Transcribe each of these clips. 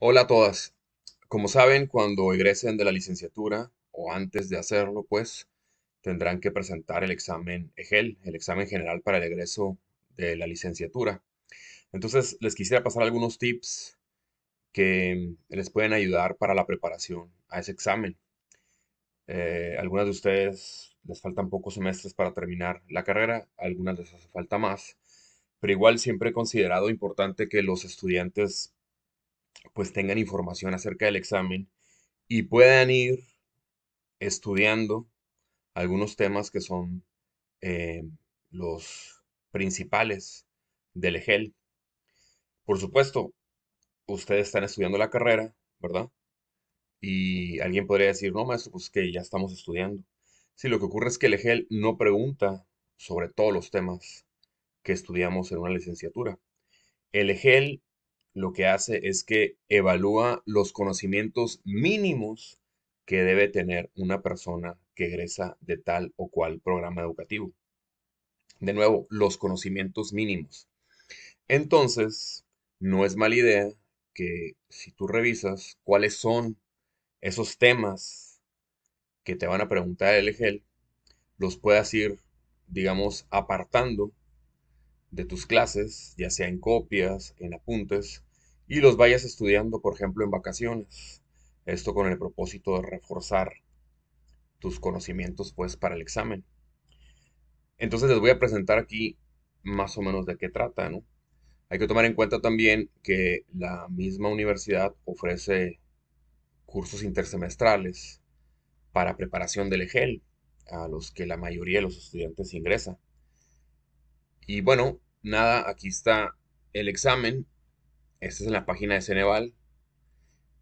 Hola a todas. Como saben, cuando egresen de la licenciatura o antes de hacerlo, pues tendrán que presentar el examen EGEL, el examen general para el egreso de la licenciatura. Entonces, les quisiera pasar algunos tips que les pueden ayudar para la preparación a ese examen. Eh, algunas de ustedes les faltan pocos semestres para terminar la carrera, algunas les hace falta más, pero igual siempre he considerado importante que los estudiantes pues tengan información acerca del examen y puedan ir estudiando algunos temas que son eh, los principales del EGEL. Por supuesto, ustedes están estudiando la carrera, ¿verdad? Y alguien podría decir, no, maestro, pues que ya estamos estudiando. Sí, lo que ocurre es que el EGEL no pregunta sobre todos los temas que estudiamos en una licenciatura. El EGEL lo que hace es que evalúa los conocimientos mínimos que debe tener una persona que egresa de tal o cual programa educativo. De nuevo, los conocimientos mínimos. Entonces, no es mala idea que si tú revisas cuáles son esos temas que te van a preguntar el EGEL, los puedas ir, digamos, apartando de tus clases, ya sea en copias, en apuntes, y los vayas estudiando, por ejemplo, en vacaciones. Esto con el propósito de reforzar tus conocimientos pues para el examen. Entonces les voy a presentar aquí más o menos de qué trata, Hay que tomar en cuenta también que la misma universidad ofrece cursos intersemestrales para preparación del EGEL, a los que la mayoría de los estudiantes ingresa. Y bueno, nada, aquí está el examen. Esta es en la página de Ceneval.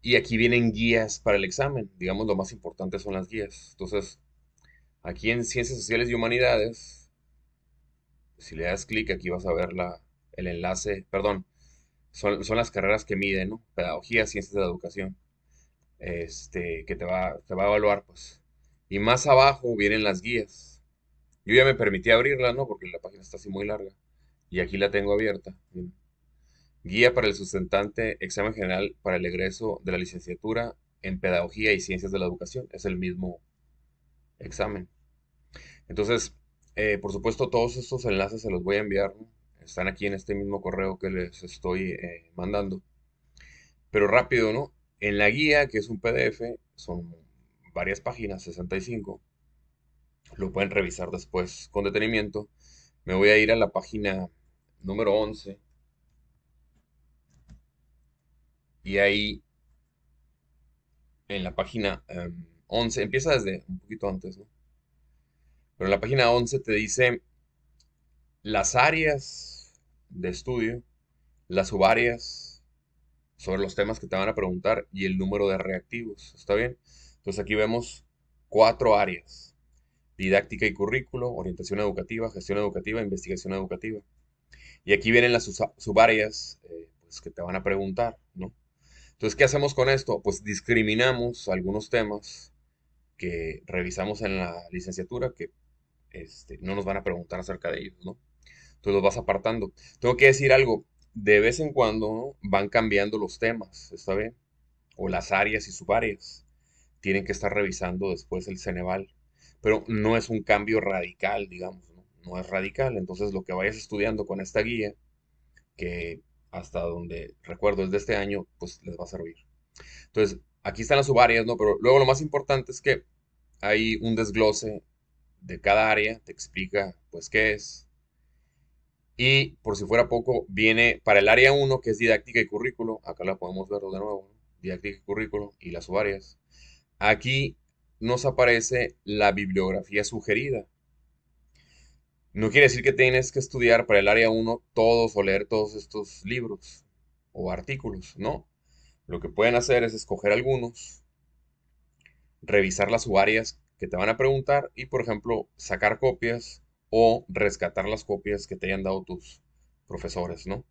Y aquí vienen guías para el examen. Digamos, lo más importante son las guías. Entonces, aquí en Ciencias Sociales y Humanidades, si le das clic, aquí vas a ver la, el enlace. Perdón, son, las carreras que miden, ¿no? Pedagogía, Ciencias de la Educación. Este, que te va, te va a evaluar, pues. Y más abajo vienen las guías yo ya me permití abrirla, ¿no? Porque la página está así muy larga. Y aquí la tengo abierta. Guía para el sustentante, examen general para el egreso de la licenciatura en Pedagogía y Ciencias de la Educación. Es el mismo examen. Entonces, eh, por supuesto, todos estos enlaces se los voy a enviar. Están aquí en este mismo correo que les estoy eh, mandando. Pero rápido, ¿no? En la guía, que es un PDF, son varias páginas, 65 lo pueden revisar después con detenimiento. Me voy a ir a la página número 11 y ahí en la página 11, em, empieza desde un poquito antes, ¿no? Pero en la página 11 te dice las áreas de estudio, las subáreas sobre los temas que te van a preguntar y el número de reactivos, ¿está bien? Entonces aquí vemos cuatro áreas didáctica y currículo, orientación educativa, gestión educativa, investigación educativa. Y aquí vienen las subáreas eh, pues, que te van a preguntar, ¿no? Entonces, ¿qué hacemos con esto? Pues discriminamos algunos temas que revisamos en la licenciatura que este, no nos van a preguntar acerca de ellos, ¿no? Entonces los vas apartando. Tengo que decir algo, de vez en cuando van cambiando los temas, ¿está bien? O las áreas y subáreas. Tienen que estar revisando después el Ceneval pero no es un cambio radical, digamos, ¿no? es radical. Entonces lo que vayas estudiando con esta guía, que hasta donde recuerdo es de este año, pues les va a servir. Entonces, aquí están las subáreas, ¿no? Pero luego lo más importante es que hay un desglose de cada área, te explica pues qué es. Y por si fuera poco, viene para el área 1, que es didáctica y currículo, acá la podemos ver de nuevo, didáctica y currículo y las subáreas. Aquí nos aparece la bibliografía sugerida. No quiere decir que tienes que estudiar para el área 1 todos o leer todos estos libros o artículos, no. Lo que pueden hacer es escoger algunos, revisar las sub-áreas que te van a preguntar y, por ejemplo, sacar copias o rescatar las copias que te hayan dado tus profesores, ¿no?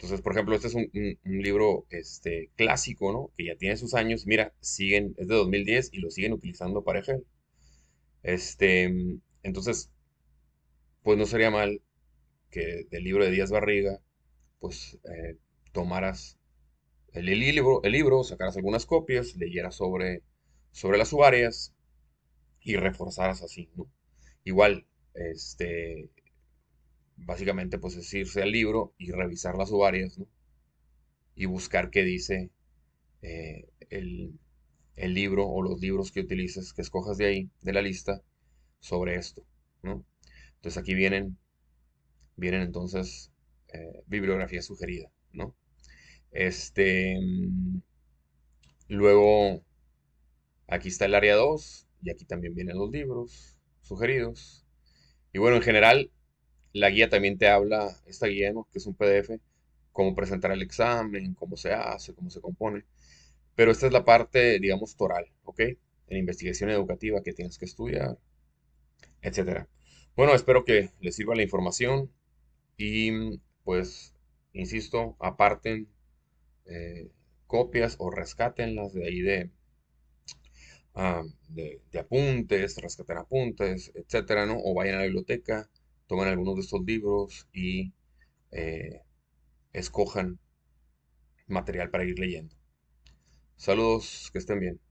Entonces, por ejemplo, este es un, libro este, clásico, ¿no? Que ya tiene sus años. Mira, siguen, es de 2010 y lo siguen utilizando para Excel. Este, entonces, pues no sería mal que del libro de Díaz Barriga, pues eh, tomaras el, libro, el libro, sacaras algunas copias, leyeras sobre, sobre las subáreas y reforzaras así, ¿no? Igual, este, básicamente pues es irse al libro y revisar las varias, ¿no? Y buscar qué dice eh, el, libro o los libros que utilices, que escojas de ahí, de la lista, sobre esto, ¿no? Entonces aquí vienen, vienen entonces eh, bibliografía sugerida, ¿no? Este, mm, luego, aquí está el área 2 y aquí también vienen los libros sugeridos. Y bueno, en general, la guía también te habla, esta guía, ¿no? que es un PDF, cómo presentar el examen, cómo se hace, cómo se compone. Pero esta es la parte, digamos, toral, ¿ok? En investigación educativa que tienes que estudiar, etcétera. Bueno, espero que les sirva la información y pues, insisto, aparten eh, copias o rescátenlas de ahí de, ah, de, apuntes, rescaten apuntes, etcétera, ¿no? O vayan a la biblioteca tomen algunos de estos libros y eh, escojan material para ir leyendo. Saludos, que estén bien.